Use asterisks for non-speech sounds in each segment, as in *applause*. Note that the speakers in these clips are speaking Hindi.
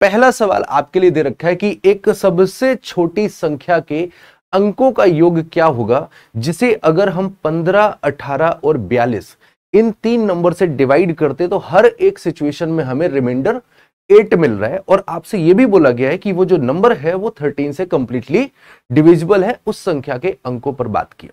पहला सवाल आपके लिए दे रखा है कि एक सबसे छोटी संख्या के अंकों का योग क्या होगा जिसे अगर हम 15, 18 और 42 इन तीन नंबर से डिवाइड करते तो हर एक सिचुएशन में हमें रिमाइंडर एट मिल रहा है और आपसे यह भी बोला गया है कि वो जो नंबर है वो थर्टीन से कंप्लीटली डिविजिबल है उस संख्या के अंकों पर बात की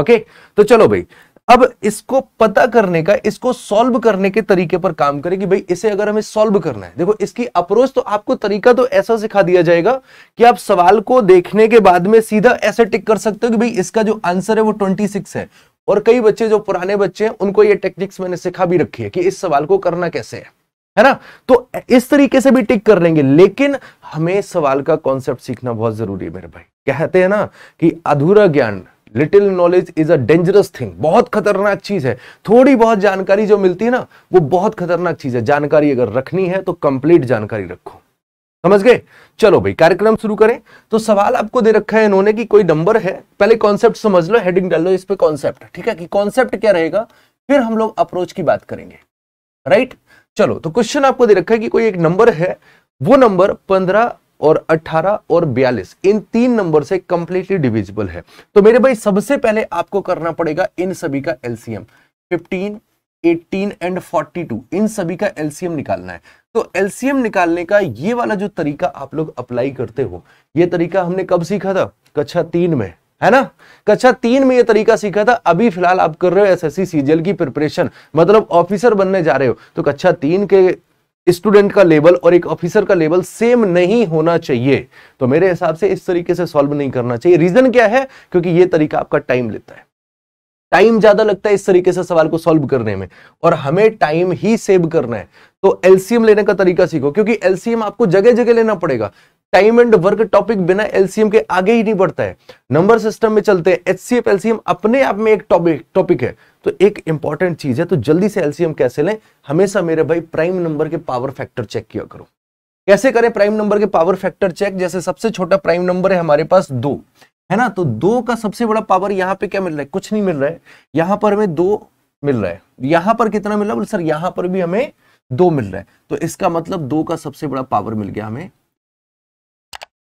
ओके तो चलो भाई अब इसको पता करने का इसको सॉल्व करने के तरीके पर काम करें कि भाई इसे अगर हमें सॉल्व करना है देखो इसकी अप्रोच तो आपको तरीका तो ऐसा सिखा दिया जाएगा कि आप सवाल को देखने के बाद में सीधा ऐसे टिक कर सकते हो कि भाई इसका जो आंसर है वो ट्वेंटी सिक्स है और कई बच्चे जो पुराने बच्चे हैं उनको ये टेक्निक्स मैंने सिखा भी रखी है कि इस सवाल को करना कैसे है है ना तो इस तरीके से भी टिक कर लेंगे लेकिन हमें सवाल का कॉन्सेप्ट सीखना बहुत जरूरी है मेरे भाई कहते हैं ना कि अधूरा ज्ञान little knowledge is a dangerous thing बहुत खतरनाक चीज है थोड़ी बहुत जानकारी जो मिलती है ना वो बहुत खतरनाक चीज है जानकारी अगर रखनी है तो कंप्लीट जानकारी रखो समझ गए चलो भाई कार्यक्रम शुरू करें तो सवाल आपको दे रखा है इन्होंने कि कोई नंबर है पहले कॉन्सेप्ट समझ लो हेडिंग डाल लो इस पर कॉन्सेप्ट ठीक है कि कॉन्सेप्ट क्या रहेगा फिर हम लोग अप्रोच की बात करेंगे राइट चलो तो क्वेश्चन आपको दे रखा है कि कोई एक नंबर है वो नंबर पंद्रह और 18 और 42 इन तीन नंबर से कंप्लीटली डिविजिबल है तो मेरे भाई सबसे पहले आपको करना पड़ेगा इन सभी का एलसीएम 15, 18 एंड 42 इन सभी का एलसीएम निकालना है तो एलसीएम निकालने का ये वाला जो तरीका आप लोग अप्लाई करते हो ये तरीका हमने कब सीखा था कक्षा तीन में है ना कक्षा तीन में ये तरीका सीखा था अभी फिलहाल आप कर रहे हो एसएससी सीजीएल की प्रिपरेशन मतलब ऑफिसर बनने जा रहे हो तो कक्षा तीन के स्टूडेंट का लेवल और एक ऑफिसर का लेवल सेम नहीं होना चाहिए तो मेरे हिसाब से इस तरीके से सॉल्व नहीं करना चाहिए रीजन क्या है क्योंकि यह तरीका आपका टाइम लेता है टाइम ज्यादा लगता है इस तरीके से सवाल को सॉल्व करने में और हमें टाइम ही सेव करना है तो एलसीएम लेने का तरीका सीखो क्योंकि एलसीएम आपको जगह जगह लेना पड़ेगा टाइम एंड वर्क टॉपिक बिना एलसीएम के आगे ही नहीं बढ़ता है नंबर सिस्टम में चलते हैं एचसीएफ एलसीएम अपने आप में एक टॉपिक टॉपिक है तो एक इंपॉर्टेंट चीज है तो जल्दी से एलसीएम कैसे लें हमेशा मेरे भाई प्राइम नंबर के पावर फैक्टर चेक किया करो कैसे करें प्राइम नंबर के पावर फैक्टर चेक जैसे सबसे छोटा प्राइम नंबर है हमारे पास दो है ना तो दो का सबसे बड़ा पावर यहाँ पे क्या मिल रहा है कुछ नहीं मिल रहा है यहाँ पर हमें दो मिल रहा है यहाँ पर कितना मिल रहा है सर यहाँ पर भी हमें दो मिल रहा है तो इसका मतलब दो का सबसे बड़ा पावर मिल गया हमें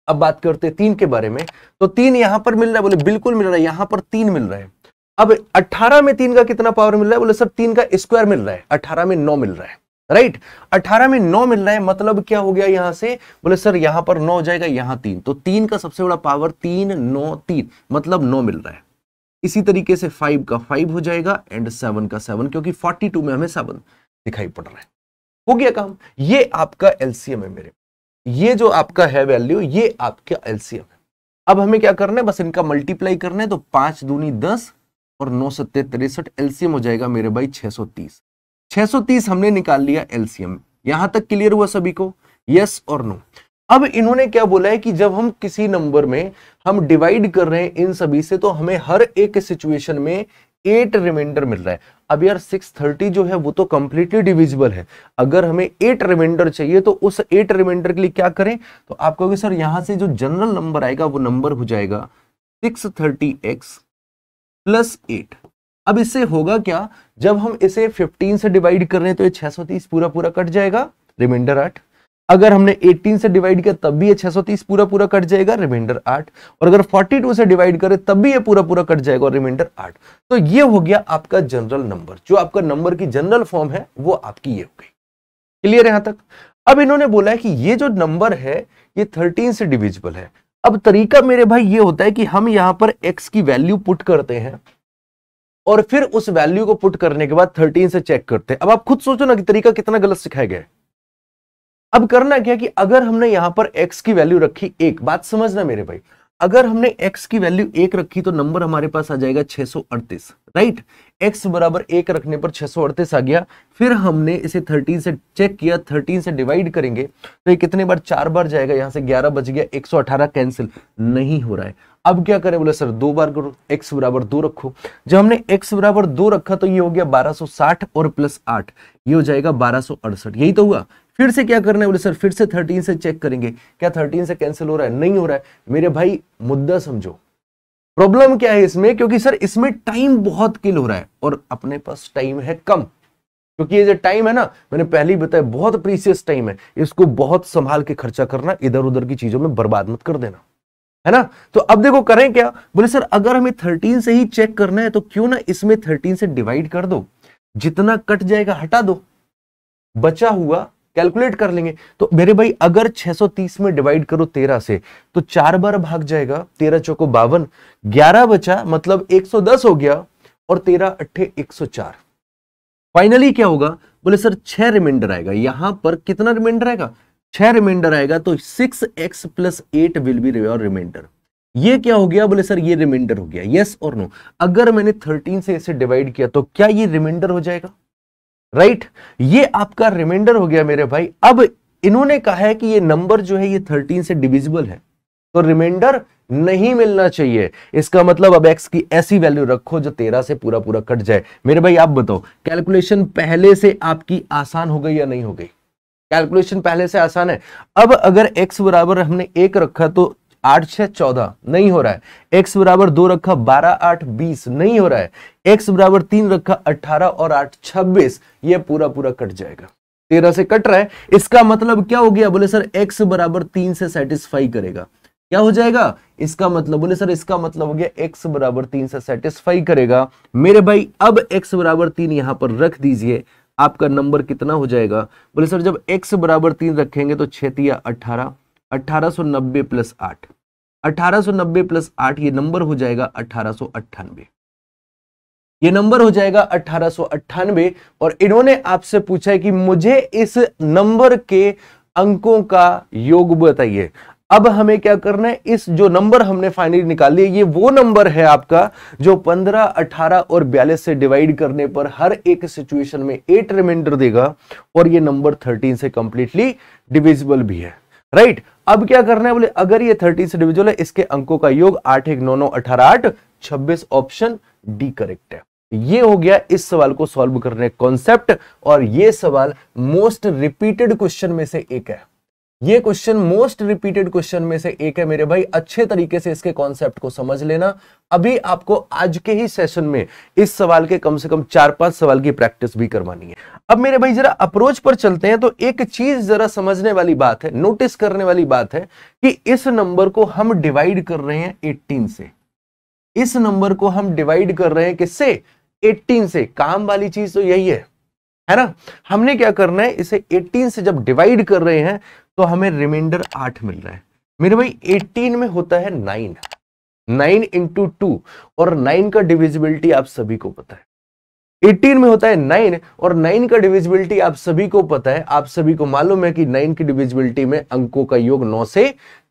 अब बात करते हैं तीन के बारे में तो तीन यहां पर मिल रहा है बोले बिल्कुल मिल रहा है यहां पर तीन मिल रहा है अब 18 में तीन का कितना पावर मिल रहा है बोले सर तीन का स्क्वायर मिल रहा है 18 में नौ मिल रहा है राइट अठारह में नौ मिल रहा है मतलब क्या हो गया यहां से बोले सर यहां पर नौ हो जाएगा यहां तीन तो तीन का सबसे बड़ा पावर तीन नौ तीन मतलब नौ मिल रहा है इसी तरीके से फाइव का फाइव हो जाएगा एंड सेवन का सेवन क्योंकि फोर्टी टू में हमें सेवन दिखाई पड़ रहा है हो गया काम ये आपका एलसीएम है मेरे ये जो आपका है वैल्यू ये आपका एलसीएम है अब हमें क्या करना है बस इनका मल्टीप्लाई करना है तो पांच दूनी दस और नौ सत्ते तिरसठ एलसीएम हो जाएगा मेरे भाई 630 630 हमने निकाल लिया एलसीएम यहां तक क्लियर हुआ सभी को यस और नो अब इन्होंने क्या बोला है कि जब हम किसी नंबर में हम डिवाइड कर रहे हैं इन सभी से तो हमें हर एक सिचुएशन में एट रिमाइंडर मिल रहा है अब यार सिक्स थर्टी जो है वो तो कंप्लीटली डिविजिबल है अगर हमें एट रिमाइंडर चाहिए तो उस एट रिमाइंडर के लिए क्या करें तो आप कहोगे सर यहां से जो जनरल नंबर आएगा वो नंबर हो जाएगा six thirty x plus eight अब इससे होगा क्या जब हम इसे फिफ्टीन से डिवाइड कर रहे हैं तो ये तीस पूरा पूरा कट जाएगा रिमाइंडर आठ अगर हमने 18 से डिवाइड किया तब भी ये 630 पूरा पूरा कट जाएगा रिमाइंडर 8 और अगर 42 से डिवाइड करें तब भी ये पूरा पूरा कट जाएगा रिमाइंडर 8 तो ये हो गया आपका जनरल नंबर जो आपका नंबर की जनरल फॉर्म है वो आपकी ये हो गई क्लियर यहां तक अब इन्होंने बोला है कि ये जो नंबर है ये थर्टीन से डिविजिबल है अब तरीका मेरे भाई ये होता है कि हम यहाँ पर एक्स की वैल्यू पुट करते हैं और फिर उस वैल्यू को पुट करने के बाद थर्टीन से चेक करते हैं अब आप खुद सोचो ना कि तरीका कितना गलत सिखाया गया है अब करना क्या कि अगर हमने यहां पर x की वैल्यू रखी एक बात समझना मेरे भाई अगर हमने x की वैल्यू एक रखी तो नंबर हमारे पास आ जाएगा 638 राइट x बराबर एक रखने पर 638 आ गया फिर हमने इसे 13 से चेक किया 13 से डिवाइड करेंगे तो ये कितने बार चार बार जाएगा यहाँ से 11 बज गया 118 कैंसिल नहीं हो रहा है अब क्या करें बोले सर दो बार करो x बराबर दो रखो जब हमने x बराबर दो रखा तो ये हो गया 1260 और प्लस आठ ये हो जाएगा बारह यही तो हुआ फिर से क्या करने बोले सर फिर से थर्टीन से चेक करेंगे क्या थर्टीन से कैंसिल हो रहा है नहीं हो रहा है मेरे भाई मुद्दा समझो प्रॉब्लम क्या है इसमें क्योंकि सर इसमें टाइम बहुत किल हो रहा है और अपने पास टाइम है कम क्योंकि ये जो टाइम है ना मैंने पहले ही बताया बहुत प्रीसियस टाइम है इसको बहुत संभाल के खर्चा करना इधर उधर की चीजों में बर्बाद मत कर देना है ना तो अब देखो करें क्या बोले सर अगर हमें थर्टीन से ही चेक करना है तो क्यों ना इसमें थर्टीन से डिवाइड कर दो जितना कट जाएगा हटा दो बचा हुआ कैलकुलेट कर लेंगे तो मेरे भाई अगर 630 में डिवाइड करो 13 से तो चार बार भाग जाएगा तेरह चौको बावन ग्यारह बचा मतलब 110 हो गया और तेरह अट्ठे 104 फाइनली क्या होगा बोले सर छह रिमाइंडर आएगा यहां पर कितना रिमाइंडर आएगा छह रिमाइंडर आएगा तो six x plus eight will be your remainder ये क्या हो गया बोले सर ये रिमाइंडर हो गया यस और नो अगर मैंने थर्टीन से इसे डिवाइड किया तो क्या ये रिमाइंडर हो जाएगा राइट ये आपका रिमाइंडर हो गया मेरे भाई अब इन्होंने कहा है कि ये नंबर जो है ये थर्टीन से डिविजिबल है तो रिमाइंडर नहीं मिलना चाहिए इसका मतलब अब एक्स की ऐसी वैल्यू रखो जो तेरह से पूरा पूरा कट जाए मेरे भाई आप बताओ कैलकुलेशन पहले से आपकी आसान हो गई या नहीं हो गई कैलकुलेशन पहले से आसान है अब अगर एक्स बराबर हमने एक रखा तो आठ छह चौदह नहीं हो रहा है एक्स बराबर दो रखा बारह आठ बीस नहीं हो रहा है एक्स बराबर तीन रखा अठारह और आठ छब्बीस ये पूरा पूरा कट जाएगा तेरह से कट रहा है इसका मतलब क्या हो गया बोले सर एक्स बराबर तीन से सेटिस्फाई करेगा क्या हो जाएगा इसका मतलब बोले सर इसका मतलब हो गया एक्स बराबर तीन से सेटिस्फाई करेगा मेरे भाई अब एक्स बराबर तीन यहां पर रख दीजिए आपका नंबर कितना हो जाएगा बोले सर जब एक्स बराबर तीन रखेंगे तो छतिया अठारह अठारह सो नब्बे प्लस आठ 1890 प्लस 8 ये नंबर हो जाएगा अठारह ये नंबर हो जाएगा अठारह और इन्होंने आपसे पूछा है कि मुझे इस नंबर के अंकों का योग बताइए अब हमें क्या करना है इस जो नंबर हमने फाइनली निकाल लिया ये वो नंबर है आपका जो 15, 18 और 42 से डिवाइड करने पर हर एक सिचुएशन में एट रिमाइंडर देगा और ये नंबर 13 से कंप्लीटली डिविजिबल भी है राइट अब क्या करना है बोले अगर ये थर्टी से डिविजल है इसके अंकों का योग आठ एक नौ नौ अठारह आठ छब्बीस ऑप्शन डी करेक्ट है ये हो गया इस सवाल को सॉल्व करने कॉन्सेप्ट और ये सवाल मोस्ट रिपीटेड क्वेश्चन में से एक है ये क्वेश्चन मोस्ट रिपीटेड क्वेश्चन में से एक है मेरे भाई अच्छे तरीके से इसके कॉन्सेप्ट को समझ लेना अभी आपको आज के ही सेशन में इस सवाल के कम से कम चार पांच सवाल की प्रैक्टिस भी करवानी है अब मेरे भाई जरा अप्रोच पर चलते हैं तो एक चीज जरा समझने वाली बात है नोटिस करने वाली बात है कि इस नंबर को हम डिवाइड कर रहे हैं एट्टीन से इस नंबर को हम डिवाइड कर रहे हैं किससे एट्टीन से काम वाली चीज तो यही है है ना हमने क्या करना है इसे 18 से जब डिवाइड कर रहे हैं तो हमें रिमाइंडर आठ मिल रहा है मेरे भाई 18 में होता है नाइन नाइन इंटू टू और नाइन का डिविजिबिलिटी आप सभी को पता है 18 में होता है 9 और 9 का डिविजिबिलिटी आप सभी को पता है आप सभी को मालूम है कि 9 की डिविजिबिलिटी में अंकों का योग 9 से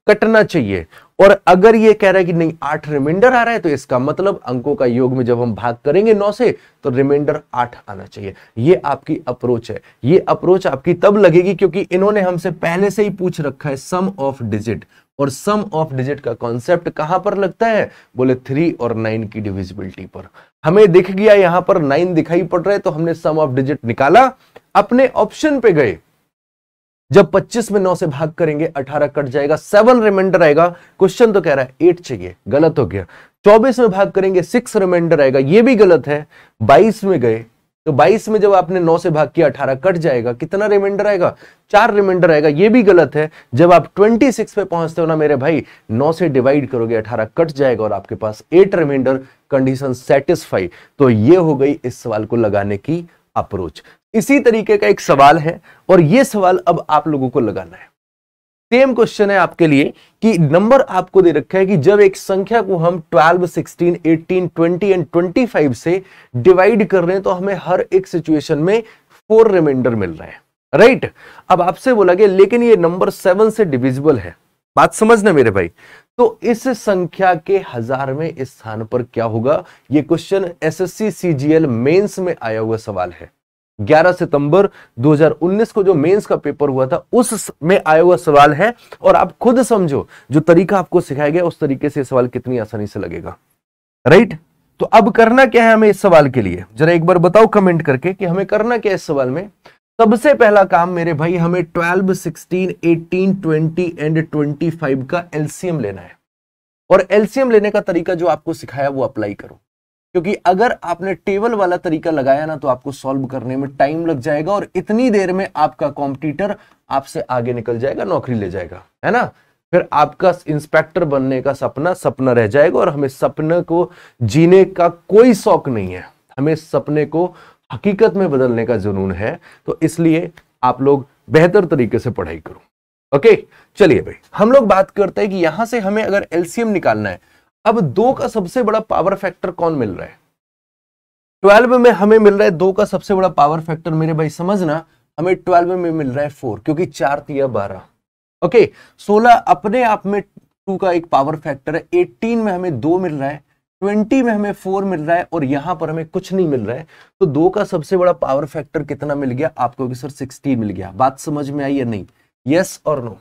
कटना चाहिए और अगर ये कह रहा है कि नहीं आठ रिमाइंडर आ रहा है तो इसका मतलब अंकों का योग में जब हम भाग करेंगे नौ से तो रिमाइंडर आठ आना चाहिए ये आपकी अप्रोच है ये अप्रोच आपकी तब लगेगी क्योंकि इन्होंने हमसे पहले से ही पूछ रखा है सम ऑफ डिजिट और सम ऑफ डिजिट का कॉन्सेप्ट कहां पर लगता है बोले थ्री और नाइन की डिविजिबिलिटी पर हमें दिख गया यहां पर नाइन दिखाई पड़ रहा है तो हमने सम ऑफ डिजिट निकाला अपने ऑप्शन पे गए जब 25 में 9 से भाग करेंगे 18 कट जाएगा सेवन रिमाइंडर आएगा क्वेश्चन तो कह रहा है एट चाहिए गलत हो गया 24 में भाग करेंगे 6 रिमाइंडर आएगा ये भी गलत है 22 में गए तो 22 में जब आपने 9 से भाग किया 18 कट जाएगा कितना रिमाइंडर आएगा चार रिमाइंडर आएगा ये भी गलत है जब आप 26 पे पहुंचते हो ना मेरे भाई 9 से डिवाइड करोगे 18 कट जाएगा और आपके पास एट रिमाइंडर कंडीशन सेटिस्फाई तो ये हो गई इस सवाल को लगाने की अप्रोच इसी तरीके का एक सवाल है और यह सवाल अब आप लोगों को लगाना है सेम क्वेश्चन है आपके लिए कि नंबर आपको दे रखा है कि जब एक संख्या को हम 12, 16, 18, 20 एंड 25 से डिवाइड कर रहे हैं तो हमें हर एक सिचुएशन में फोर रिमाइंडर मिल रहा है राइट अब आपसे बोला गया लेकिन ये नंबर सेवन से डिविजिबल है बात समझना मेरे भाई तो इस संख्या के हजारवें स्थान पर क्या होगा ये क्वेश्चन एसएससी सीजीएल मेंस में आया हुआ सवाल है 11 सितंबर 2019 को जो मेंस का पेपर हुआ था उस में आया हुआ सवाल है और आप खुद समझो जो तरीका आपको सिखाया गया उस तरीके से सवाल कितनी आसानी से लगेगा राइट तो अब करना क्या है हमें इस सवाल के लिए जरा एक बार बताओ कमेंट करके कि हमें करना क्या है इस सवाल में सबसे पहला काम मेरे भाई हमें 12, 16, 18, 20 एंड 25 का एलसीएम लेना है और एलसीएम लेने का तरीका जो आपको सिखाया वो अप्लाई करो क्योंकि अगर आपने टेबल वाला तरीका लगाया ना तो आपको सॉल्व करने में टाइम लग जाएगा और इतनी देर में आपका कॉम्पिटिटर आपसे आगे निकल जाएगा नौकरी ले जाएगा है ना फिर आपका इंस्पेक्टर बनने का सपना सपना रह जाएगा और हमें सपने को जीने का कोई शौक नहीं है हमें सपने को हकीकत में बदलने का जुनून है तो इसलिए आप लोग बेहतर तरीके से पढ़ाई करो ओके चलिए भाई हम लोग बात करते हैं कि यहां से हमें अगर एलसीएम निकालना है अब दो का सबसे बड़ा पावर फैक्टर कौन मिल रहा है ट्वेल्व में हमें मिल रहा है दो का सबसे बड़ा पावर फैक्टर मेरे भाई समझना हमें ट्वेल्व में मिल रहा है फोर क्योंकि चार तिया बारह ओके सोलह अपने आप में टू का एक पावर फैक्टर है एटीन में हमें दो मिल रहा है ट्वेंटी में हमें फोर मिल रहा है और यहां पर हमें कुछ नहीं मिल रहा है तो दो का सबसे बड़ा पावर फैक्टर कितना मिल गया आपको सर सिक्सटी मिल गया बात समझ में आई या नहीं यस और नो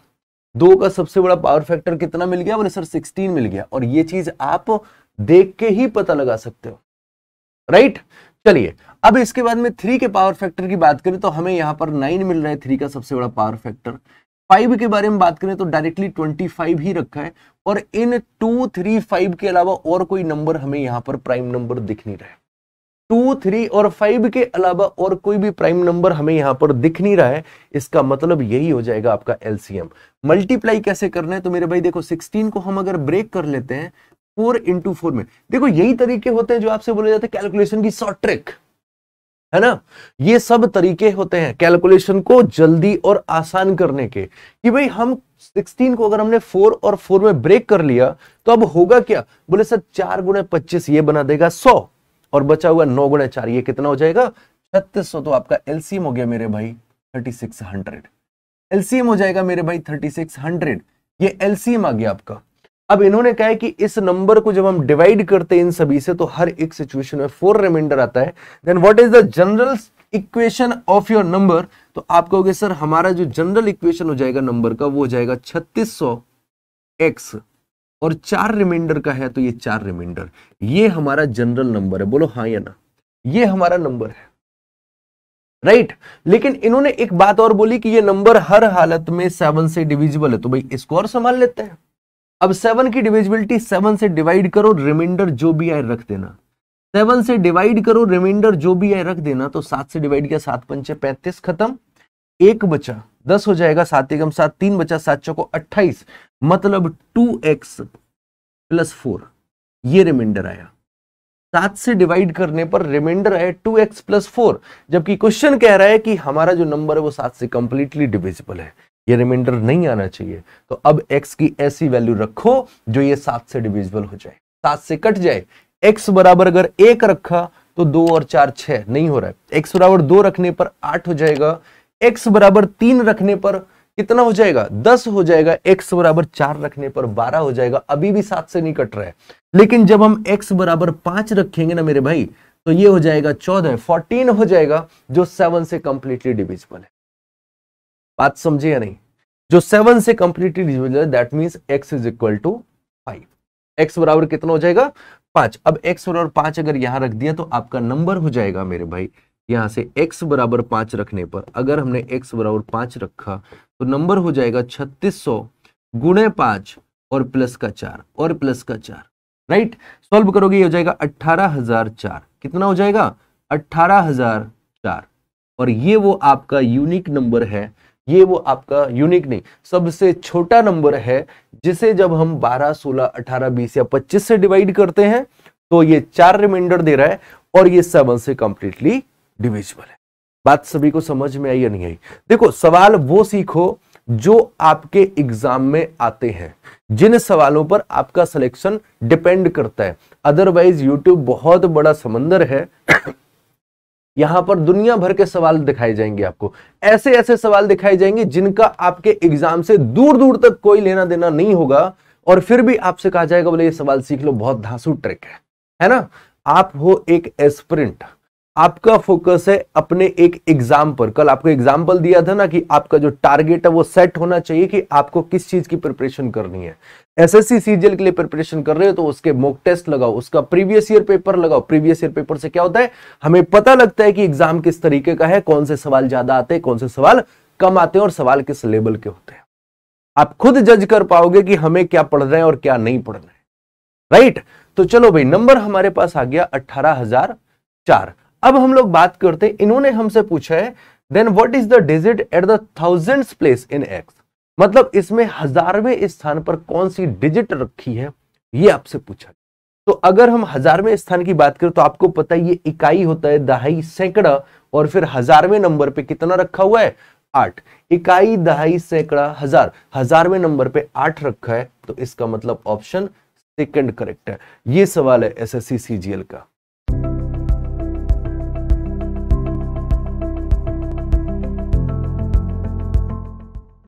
दो का सबसे बड़ा पावर फैक्टर कितना मिल गया बोले सर सिक्सटीन मिल गया और ये चीज आप देख के ही पता लगा सकते हो राइट चलिए अब इसके बाद में थ्री के पावर फैक्टर की बात करें तो हमें यहाँ पर नाइन मिल रहा है थ्री का सबसे बड़ा पावर फैक्टर फाइव के बारे में बात करें तो डायरेक्टली ट्वेंटी फाइव ही रखा है और इन टू थ्री फाइव के अलावा और कोई नंबर हमें यहाँ पर प्राइम नंबर दिख नहीं रहा है टू थ्री और फाइव के अलावा और कोई भी प्राइम नंबर हमें यहां पर दिख नहीं रहा है इसका मतलब यही हो जाएगा आपका एलसीएम मल्टीप्लाई कैसे करना है तो मेरे भाई देखो सिक्सटीन को हम अगर ब्रेक कर लेते हैं फोर इंटू फोर में देखो यही तरीके होते हैं जो आपसे बोले जाते हैं कैलकुलेशन की शॉर्ट ट्रिक है ना ये सब तरीके होते हैं कैलकुलेशन को जल्दी और आसान करने के कि भाई हम 16 को अगर हमने 4 और 4 में ब्रेक कर लिया तो अब होगा क्या बोले सर चार गुणे पच्चीस ये बना देगा और बचा हुआ नौ गुणे चार ये कितना हो जाएगा छत्तीस तो आपका एलसीएम हो गया मेरे भाई थर्टी सिक्स हंड्रेड एलसीएम हो जाएगा मेरे भाई थर्टी सिक्स हंड्रेड ये एलसीएम आ गया आपका अब इन्होंने कहा है कि इस नंबर को जब हम डिवाइड करते हैं इन सभी से तो हर एक सिचुएशन में फोर रिमाइंडर आता है then what is the general equation of your number तो आप कहोगे सर हमारा जो जनरल इक्वेशन हो जाएगा नंबर का वो हो जाएगा छत्तीस सौ एक्स और चार रिमाइंडर का है तो ये चार रिमाइंडर ये हमारा जनरल नंबर है बोलो हाँ या ना ये हमारा नंबर है राइट right? लेकिन इन्होंने एक बात और बोली कि ये नंबर हर हालत में सेवन से डिविजिबल है तो भाई इसको और संभाल लेते हैं अब सेवन की डिविजिबिलिटी सेवन से डिवाइड करो रिमाइंडर जो भी आए रख देना सेवन से डिवाइड करो रिमाइंडर जो भी आए रख देना तो सात से डिवाइड किया सात पंचे पैंतीस खत्म एक बचा दस हो जाएगा सात एकम सात तीन बचा सात चौको अट्ठाईस मतलब टू एक्स प्लस फोर ये रिमाइंडर आया सात से डिवाइड करने पर रिमाइंडर आया टू एक्स प्लस फोर जबकि क्वेश्चन कह रहा है कि हमारा जो नंबर है वो सात से कंप्लीटली डिविजिबल है ये रिमाइंडर नहीं आना चाहिए तो अब एक्स की ऐसी वैल्यू रखो जो ये सात से डिविजिबल हो जाए सात से कट जाए एक्स बराबर अगर एक रखा तो दो और चार छह नहीं हो रहा है एक्स बराबर दो रखने पर आठ हो जाएगा एक्स बराबर तीन रखने पर कितना हो जाएगा दस हो जाएगा एक्स बराबर चार रखने पर बारह हो जाएगा अभी भी सात से नहीं कट रहा है लेकिन जब हम एक्स बराबर पांच रखेंगे ना मेरे भाई तो ये हो जाएगा चौदह फोर्टीन हो जाएगा जो सेवन से कंप्लीटली डिविजिबल है बात समझे या नहीं जो सेवन से कंप्लीटली डिविजिबल है that means x is equal to five x बराबर कितना हो जाएगा पांच अब एक्स बराबर पांच अगर यहां रख दिया तो आपका नंबर हो जाएगा मेरे भाई यहां से x बराबर पांच रखने पर अगर हमने x बराबर पांच रखा तो नंबर हो जाएगा छत्तीस सौ गुणे पांच और प्लस का चार और प्लस का चार राइट सॉल्व करोगे ये हो जाएगा अट्ठारह हजार चार कितना हो जाएगा अट्ठारह हजार चार और ये वो आपका यूनिक नंबर है ये वो आपका यूनिक नहीं सबसे छोटा नंबर है जिसे जब हम 12, 16, 18, 20 या 25 से डिवाइड करते हैं तो ये चार रिमाइंडर दे रहा है और ये सेवन से कंप्लीटली डिविजिबल है बात सभी को समझ में आई या नहीं आई देखो सवाल वो सीखो जो आपके एग्जाम में आते हैं जिन सवालों पर आपका सिलेक्शन डिपेंड करता है अदरवाइज यूट्यूब बहुत बड़ा समंदर है *coughs* यहां पर दुनिया भर के सवाल दिखाए जाएंगे आपको ऐसे ऐसे सवाल दिखाए जाएंगे जिनका आपके एग्जाम से दूर दूर तक कोई लेना देना नहीं होगा और फिर भी आपसे कहा जाएगा बोले ये सवाल सीख लो बहुत धांसू ट्रिक है है ना आप हो एक एस्प्रिंट आपका फोकस है अपने एक एग्जाम पर कल आपको एग्जाम्पल दिया था ना कि आपका जो टारगेट है वो सेट होना चाहिए कि आपको किस चीज की प्रिपरेशन करनी है एसएससी सीजीएल के लिए प्रिपरेशन कर रहे हो तो उसके मॉक टेस्ट लगाओ उसका प्रीवियस ईयर पेपर लगाओ प्रीवियस ईयर पेपर से क्या होता है हमें पता लगता है कि एग्जाम किस तरीके का है कौन से सवाल ज्यादा आते हैं कौन से सवाल कम आते हैं और सवाल किस लेवल के होते हैं आप खुद जज कर पाओगे कि हमें क्या पढ़ रहे हैं और क्या नहीं पढ़ रहे हैं राइट तो चलो भाई नंबर हमारे पास आ गया अट्ठारह हजार चार अब हम लोग बात करते इन्होंने हमसे पूछा है then what is the digit at the thousand place in x मतलब इसमें हजारवें स्थान पर कौन सी डिजिट रखी है ये आपसे पूछा तो अगर हम हजारवें स्थान की बात करें तो आपको पता है ये इकाई होता है दहाई सैकड़ा और फिर हजारवें नंबर पे कितना रखा हुआ है आठ इकाई दहाई सैकड़ा हजार हजारवें नंबर पे आठ रखा है तो इसका मतलब ऑप्शन सेकंड करेक्ट है ये सवाल है एसएससी सीजीएल का